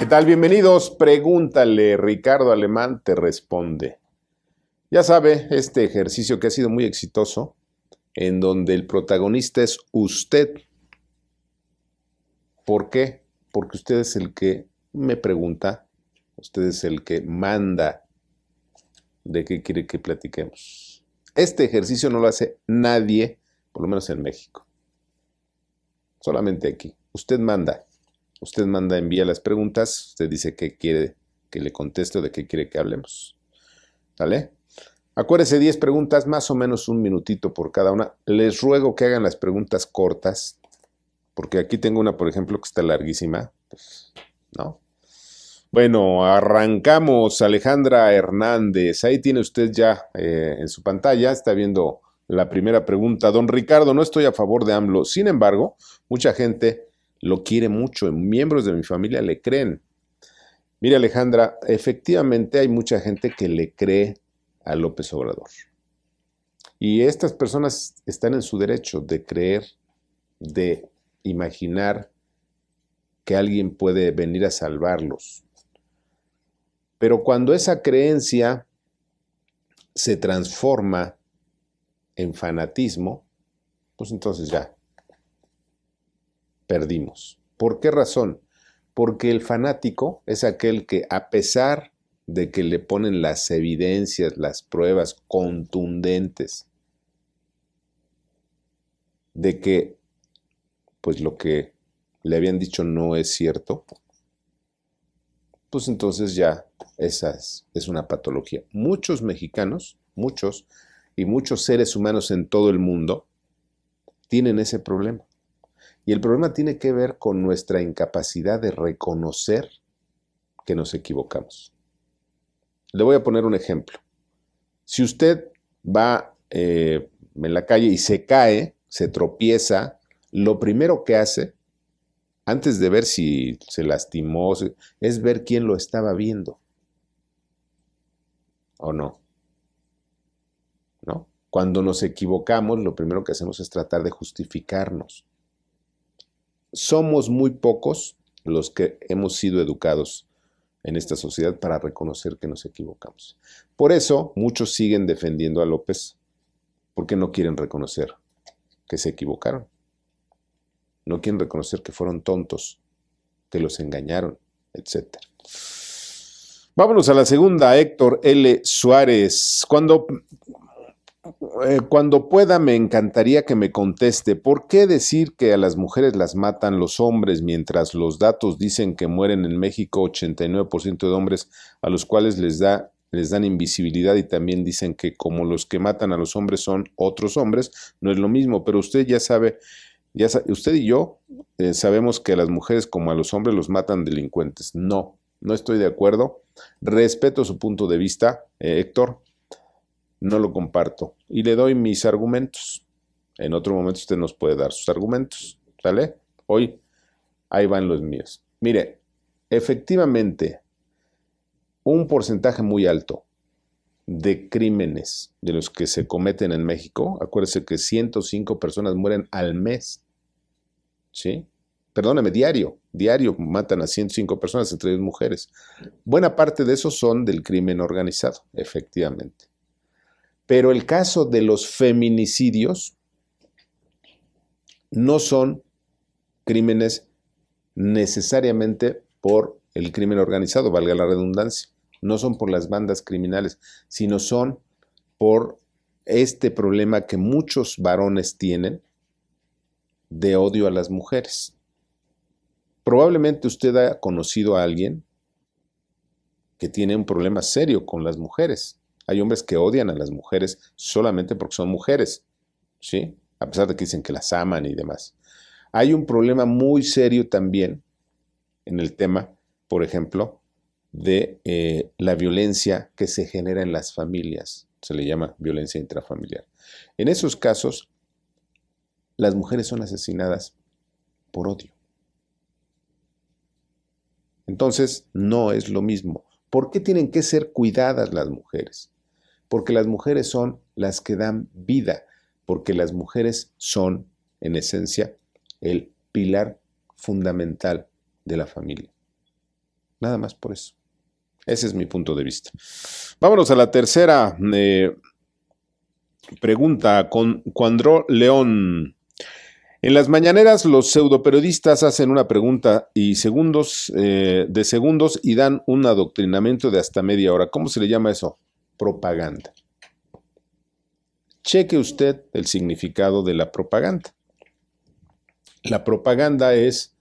¿Qué tal? Bienvenidos. Pregúntale, Ricardo Alemán te responde. Ya sabe, este ejercicio que ha sido muy exitoso, en donde el protagonista es usted. ¿Por qué? Porque usted es el que me pregunta, usted es el que manda de qué quiere que platiquemos. Este ejercicio no lo hace nadie, por lo menos en México. Solamente aquí. Usted manda. Usted manda, envía las preguntas, usted dice qué quiere que le conteste o de qué quiere que hablemos. ¿Vale? Acuérdese 10 preguntas, más o menos un minutito por cada una. Les ruego que hagan las preguntas cortas, porque aquí tengo una, por ejemplo, que está larguísima. Pues, ¿No? Bueno, arrancamos. Alejandra Hernández, ahí tiene usted ya eh, en su pantalla, está viendo la primera pregunta. Don Ricardo, no estoy a favor de AMLO. Sin embargo, mucha gente lo quiere mucho, miembros de mi familia le creen. Mira Alejandra, efectivamente hay mucha gente que le cree a López Obrador. Y estas personas están en su derecho de creer, de imaginar que alguien puede venir a salvarlos. Pero cuando esa creencia se transforma en fanatismo, pues entonces ya, perdimos. ¿Por qué razón? Porque el fanático es aquel que a pesar de que le ponen las evidencias, las pruebas contundentes de que pues lo que le habían dicho no es cierto, pues entonces ya esa es una patología. Muchos mexicanos, muchos, y muchos seres humanos en todo el mundo tienen ese problema. Y el problema tiene que ver con nuestra incapacidad de reconocer que nos equivocamos. Le voy a poner un ejemplo. Si usted va eh, en la calle y se cae, se tropieza, lo primero que hace, antes de ver si se lastimó, es ver quién lo estaba viendo. ¿O no? ¿No? Cuando nos equivocamos, lo primero que hacemos es tratar de justificarnos somos muy pocos los que hemos sido educados en esta sociedad para reconocer que nos equivocamos. Por eso muchos siguen defendiendo a López porque no quieren reconocer que se equivocaron. No quieren reconocer que fueron tontos, que los engañaron, etc. Vámonos a la segunda, Héctor L. Suárez. Cuando eh, cuando pueda, me encantaría que me conteste, ¿por qué decir que a las mujeres las matan los hombres mientras los datos dicen que mueren en México 89% de hombres a los cuales les, da, les dan invisibilidad y también dicen que como los que matan a los hombres son otros hombres, no es lo mismo, pero usted ya sabe, ya usted y yo eh, sabemos que a las mujeres como a los hombres los matan delincuentes. No, no estoy de acuerdo. Respeto su punto de vista, eh, Héctor no lo comparto y le doy mis argumentos. En otro momento usted nos puede dar sus argumentos, ¿sale? Hoy ahí van los míos. Mire, efectivamente, un porcentaje muy alto de crímenes de los que se cometen en México, acuérdese que 105 personas mueren al mes, ¿sí? Perdóname, diario, diario matan a 105 personas, entre ellas mujeres. Buena parte de esos son del crimen organizado, efectivamente. Pero el caso de los feminicidios no son crímenes necesariamente por el crimen organizado, valga la redundancia, no son por las bandas criminales, sino son por este problema que muchos varones tienen de odio a las mujeres. Probablemente usted ha conocido a alguien que tiene un problema serio con las mujeres. Hay hombres que odian a las mujeres solamente porque son mujeres, ¿sí? A pesar de que dicen que las aman y demás. Hay un problema muy serio también en el tema, por ejemplo, de eh, la violencia que se genera en las familias. Se le llama violencia intrafamiliar. En esos casos, las mujeres son asesinadas por odio. Entonces, no es lo mismo. ¿Por qué tienen que ser cuidadas las mujeres? porque las mujeres son las que dan vida, porque las mujeres son, en esencia, el pilar fundamental de la familia. Nada más por eso. Ese es mi punto de vista. Vámonos a la tercera eh, pregunta con Cuandro León. En las mañaneras los pseudoperiodistas hacen una pregunta y segundos eh, de segundos y dan un adoctrinamiento de hasta media hora. ¿Cómo se le llama eso? propaganda. Cheque usted el significado de la propaganda. La propaganda es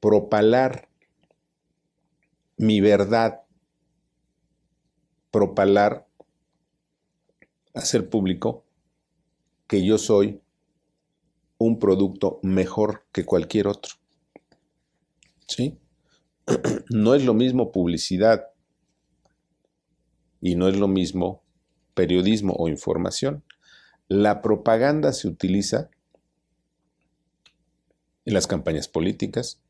propalar mi verdad, propalar, hacer público que yo soy un producto mejor que cualquier otro. ¿Sí? No es lo mismo publicidad y no es lo mismo periodismo o información. La propaganda se utiliza en las campañas políticas,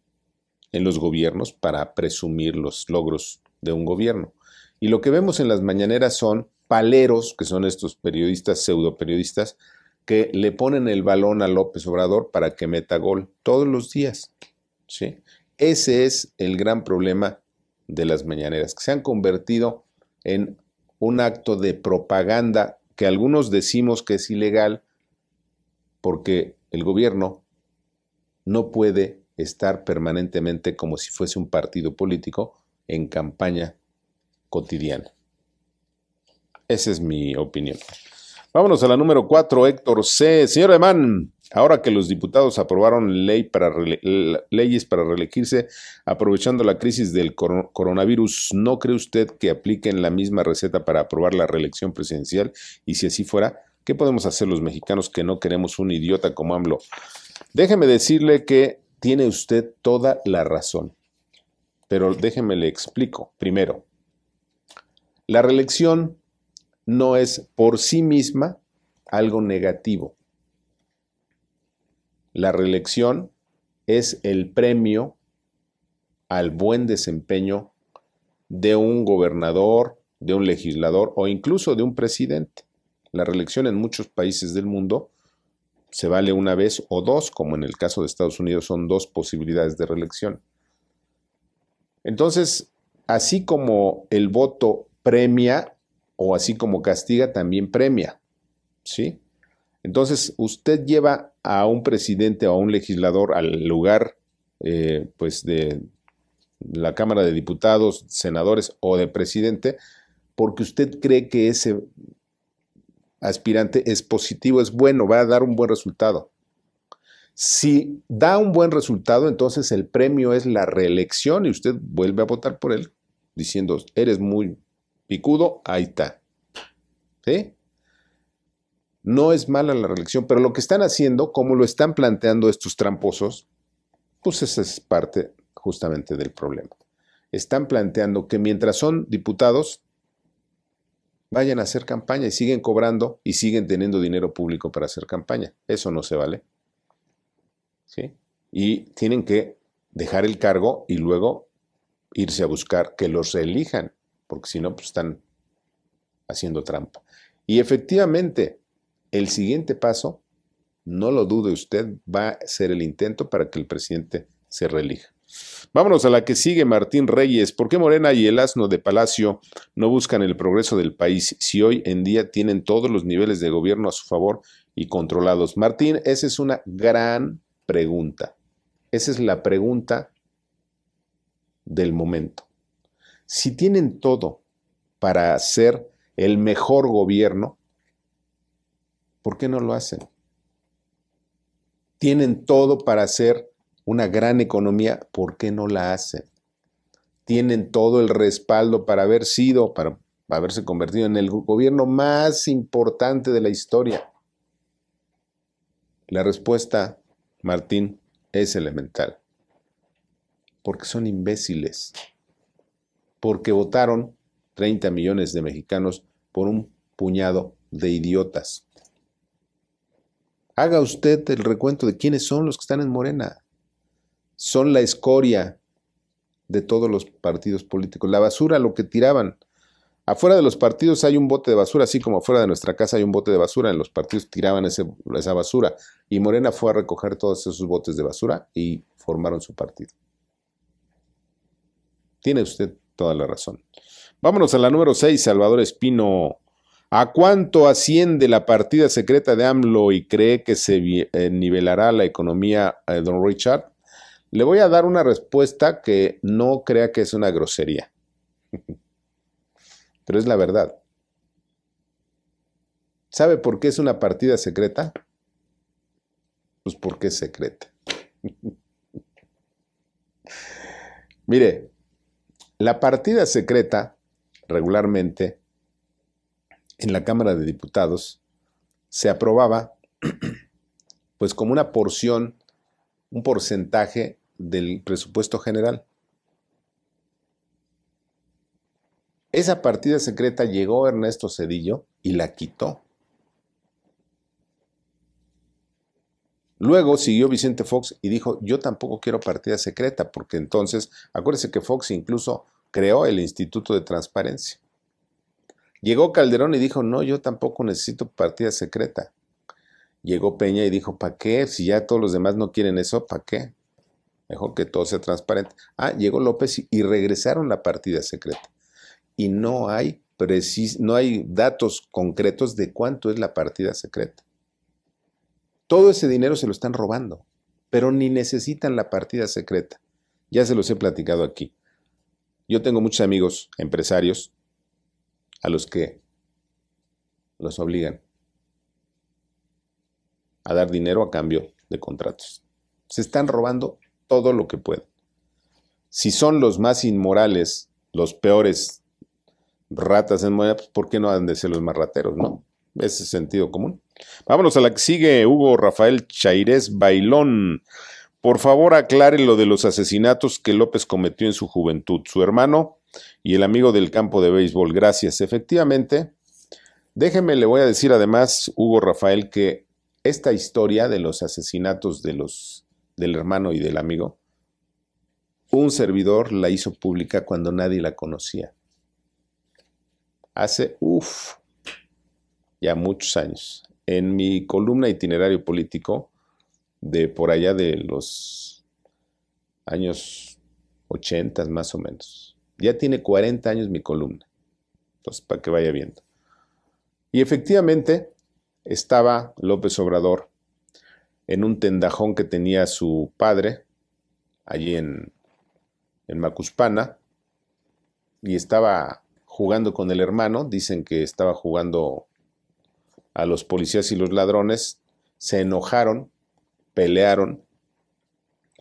en los gobiernos, para presumir los logros de un gobierno. Y lo que vemos en las mañaneras son paleros, que son estos periodistas, pseudo periodistas, que le ponen el balón a López Obrador para que meta gol todos los días. Ese es el gran problema de las mañaneras, que se han convertido en un acto de propaganda que algunos decimos que es ilegal porque el gobierno no puede estar permanentemente como si fuese un partido político en campaña cotidiana. Esa es mi opinión. Vámonos a la número 4, Héctor C. Señor Alemán, Ahora que los diputados aprobaron leyes para reelegirse aprovechando la crisis del coronavirus, ¿no cree usted que apliquen la misma receta para aprobar la reelección presidencial? Y si así fuera, ¿qué podemos hacer los mexicanos que no queremos un idiota como AMLO? Déjeme decirle que tiene usted toda la razón. Pero déjeme le explico. Primero, la reelección no es por sí misma algo negativo la reelección es el premio al buen desempeño de un gobernador, de un legislador o incluso de un presidente. La reelección en muchos países del mundo se vale una vez o dos, como en el caso de Estados Unidos son dos posibilidades de reelección. Entonces, así como el voto premia o así como castiga, también premia. ¿Sí? Entonces, usted lleva a un presidente o a un legislador al lugar eh, pues de la Cámara de Diputados, senadores o de presidente, porque usted cree que ese aspirante es positivo, es bueno, va a dar un buen resultado. Si da un buen resultado, entonces el premio es la reelección y usted vuelve a votar por él, diciendo, eres muy picudo, ahí está. ¿Sí? No es mala la reelección, pero lo que están haciendo, como lo están planteando estos tramposos, pues esa es parte justamente del problema. Están planteando que mientras son diputados, vayan a hacer campaña y siguen cobrando y siguen teniendo dinero público para hacer campaña. Eso no se vale. ¿Sí? Y tienen que dejar el cargo y luego irse a buscar que los reelijan, porque si no, pues están haciendo trampa. Y efectivamente, el siguiente paso, no lo dude usted, va a ser el intento para que el presidente se reelija. Vámonos a la que sigue Martín Reyes. ¿Por qué Morena y el asno de Palacio no buscan el progreso del país si hoy en día tienen todos los niveles de gobierno a su favor y controlados? Martín, esa es una gran pregunta. Esa es la pregunta del momento. Si tienen todo para hacer el mejor gobierno, ¿Por qué no lo hacen? Tienen todo para hacer una gran economía, ¿por qué no la hacen? Tienen todo el respaldo para haber sido, para haberse convertido en el gobierno más importante de la historia. La respuesta, Martín, es elemental. Porque son imbéciles. Porque votaron 30 millones de mexicanos por un puñado de idiotas. Haga usted el recuento de quiénes son los que están en Morena. Son la escoria de todos los partidos políticos. La basura, lo que tiraban. Afuera de los partidos hay un bote de basura, así como afuera de nuestra casa hay un bote de basura. En los partidos tiraban esa basura. Y Morena fue a recoger todos esos botes de basura y formaron su partido. Tiene usted toda la razón. Vámonos a la número 6, Salvador Espino ¿A cuánto asciende la partida secreta de AMLO y cree que se eh, nivelará la economía, de eh, don Richard? Le voy a dar una respuesta que no crea que es una grosería, pero es la verdad. ¿Sabe por qué es una partida secreta? Pues porque es secreta. Mire, la partida secreta regularmente en la Cámara de Diputados se aprobaba pues como una porción, un porcentaje del presupuesto general. Esa partida secreta llegó Ernesto Cedillo y la quitó. Luego siguió Vicente Fox y dijo, yo tampoco quiero partida secreta, porque entonces, acuérdense que Fox incluso creó el Instituto de Transparencia. Llegó Calderón y dijo, no, yo tampoco necesito partida secreta. Llegó Peña y dijo, ¿para qué? Si ya todos los demás no quieren eso, ¿para qué? Mejor que todo sea transparente. Ah, llegó López y, regresaron la partida secreta. Y no hay, no hay datos concretos de cuánto es la partida secreta. Todo ese dinero se lo están robando, pero ni necesitan la partida secreta. Ya se los he platicado aquí. Yo tengo muchos amigos empresarios a los que los obligan a dar dinero a cambio de contratos. Se están robando todo lo que pueden. Si son los más inmorales, los peores ratas en moneda, pues, ¿por qué no han de ser los más rateros, no? Ese es sentido común. Vámonos a la que sigue, Hugo Rafael Chairés Bailón. Por favor, aclare lo de los asesinatos que López cometió en su juventud. Su hermano y el amigo del campo de béisbol. Gracias. Efectivamente, déjeme, le voy a decir además, Hugo Rafael, que esta historia de los asesinatos de los, del hermano y del amigo, un servidor la hizo pública cuando nadie la conocía. Hace, uff, ya muchos años. En mi columna itinerario político, de por allá de los años 80 más o menos. Ya tiene 40 años mi columna. Entonces, para que vaya viendo. Y efectivamente, estaba López Obrador en un tendajón que tenía su padre, allí en, en Macuspana, y estaba jugando con el hermano, dicen que estaba jugando a los policías y los ladrones, se enojaron, pelearon,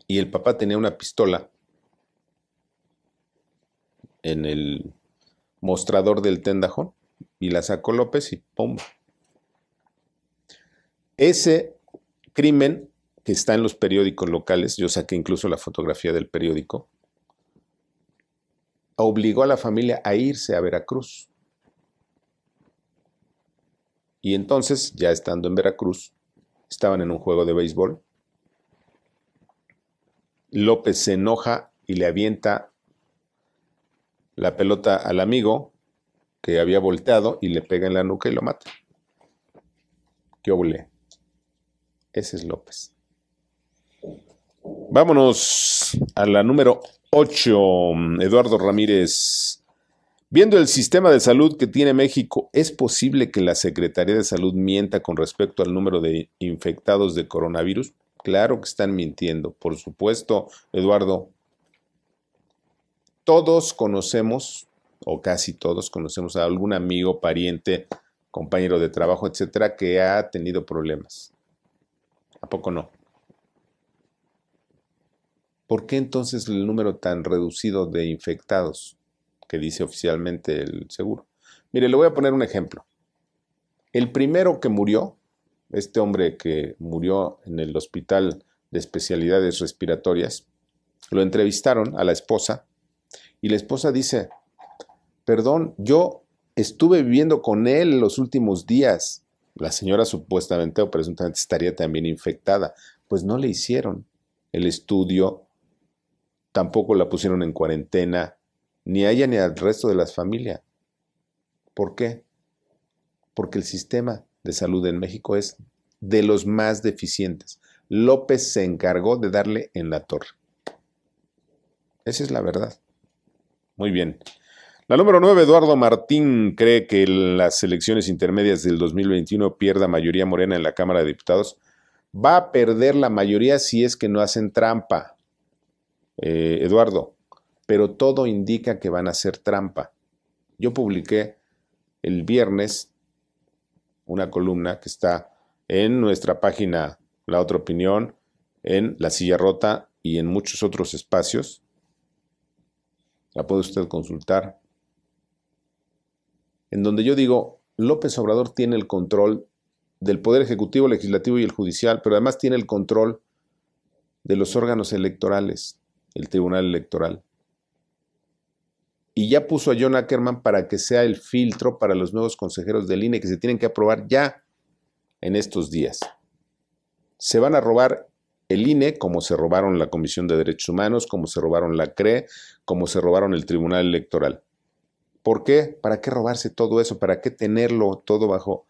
y el papá tenía una pistola en el mostrador del tendajón y la sacó López y ¡pum! Ese crimen que está en los periódicos locales, yo saqué incluso la fotografía del periódico, obligó a la familia a irse a Veracruz. Y entonces, ya estando en Veracruz, estaban en un juego de béisbol. López se enoja y le avienta la pelota al amigo que había volteado y le pega en la nuca y lo mata. ¿Qué obule? Ese es López. Vámonos a la número 8, Eduardo Ramírez. Viendo el sistema de salud que tiene México, ¿es posible que la Secretaría de Salud mienta con respecto al número de infectados de coronavirus? Claro que están mintiendo, por supuesto, Eduardo, todos conocemos, o casi todos conocemos a algún amigo, pariente, compañero de trabajo, etcétera, que ha tenido problemas. ¿A poco no? ¿Por qué entonces el número tan reducido de infectados que dice oficialmente el seguro? Mire, le voy a poner un ejemplo. El primero que murió, este hombre que murió en el hospital de especialidades respiratorias, lo entrevistaron a la esposa y la esposa dice, perdón, yo estuve viviendo con él los últimos días. La señora supuestamente o presuntamente estaría también infectada. Pues no le hicieron el estudio, tampoco la pusieron en cuarentena, ni a ella ni al resto de las familias. ¿Por qué? Porque el sistema de salud en México es de los más deficientes. López se encargó de darle en la torre. Esa es la verdad. Muy bien. La número 9, Eduardo Martín, cree que las elecciones intermedias del 2021 pierda mayoría morena en la Cámara de Diputados. Va a perder la mayoría si es que no hacen trampa, eh, Eduardo, pero todo indica que van a hacer trampa. Yo publiqué el viernes una columna que está en nuestra página La Otra Opinión, en La Silla Rota y en muchos otros espacios la puede usted consultar, en donde yo digo, López Obrador tiene el control del Poder Ejecutivo, Legislativo y el Judicial, pero además tiene el control de los órganos electorales, el Tribunal Electoral. Y ya puso a John Ackerman para que sea el filtro para los nuevos consejeros del INE que se tienen que aprobar ya en estos días. Se van a robar el INE, como se robaron la Comisión de Derechos Humanos, como se robaron la CRE, como se robaron el Tribunal Electoral. ¿Por qué? ¿Para qué robarse todo eso? ¿Para qué tenerlo todo bajo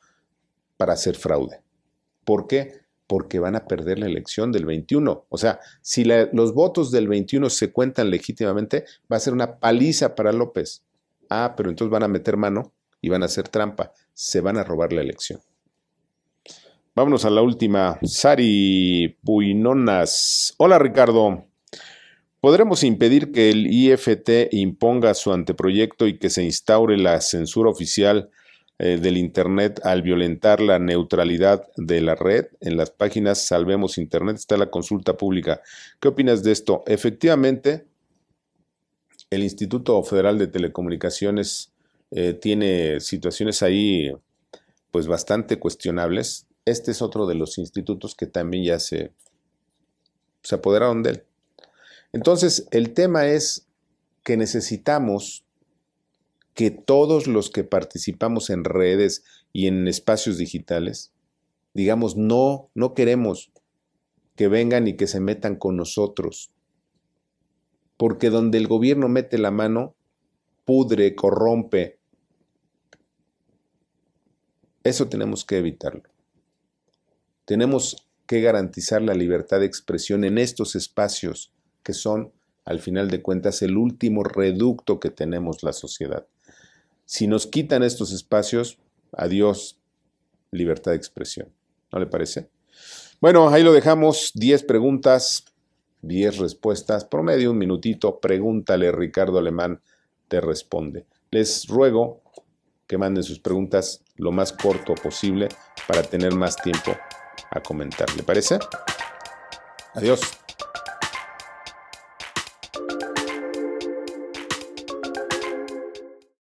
para hacer fraude? ¿Por qué? Porque van a perder la elección del 21. O sea, si los votos del 21 se cuentan legítimamente, va a ser una paliza para López. Ah, pero entonces van a meter mano y van a hacer trampa. Se van a robar la elección. Vámonos a la última. Sari Puinonas. Hola Ricardo. ¿Podremos impedir que el IFT imponga su anteproyecto y que se instaure la censura oficial eh, del Internet al violentar la neutralidad de la red? En las páginas Salvemos Internet está la consulta pública. ¿Qué opinas de esto? Efectivamente, el Instituto Federal de Telecomunicaciones eh, tiene situaciones ahí pues bastante cuestionables este es otro de los institutos que también ya se, se apoderaron de él. Entonces, el tema es que necesitamos que todos los que participamos en redes y en espacios digitales, digamos, no, no queremos que vengan y que se metan con nosotros. Porque donde el gobierno mete la mano, pudre, corrompe. Eso tenemos que evitarlo. Tenemos que garantizar la libertad de expresión en estos espacios que son, al final de cuentas, el último reducto que tenemos la sociedad. Si nos quitan estos espacios, adiós libertad de expresión. ¿No le parece? Bueno, ahí lo dejamos. Diez preguntas, diez respuestas. Promedio, un minutito. Pregúntale, Ricardo Alemán te responde. Les ruego que manden sus preguntas lo más corto posible para tener más tiempo a comentar. ¿Le parece? Adiós.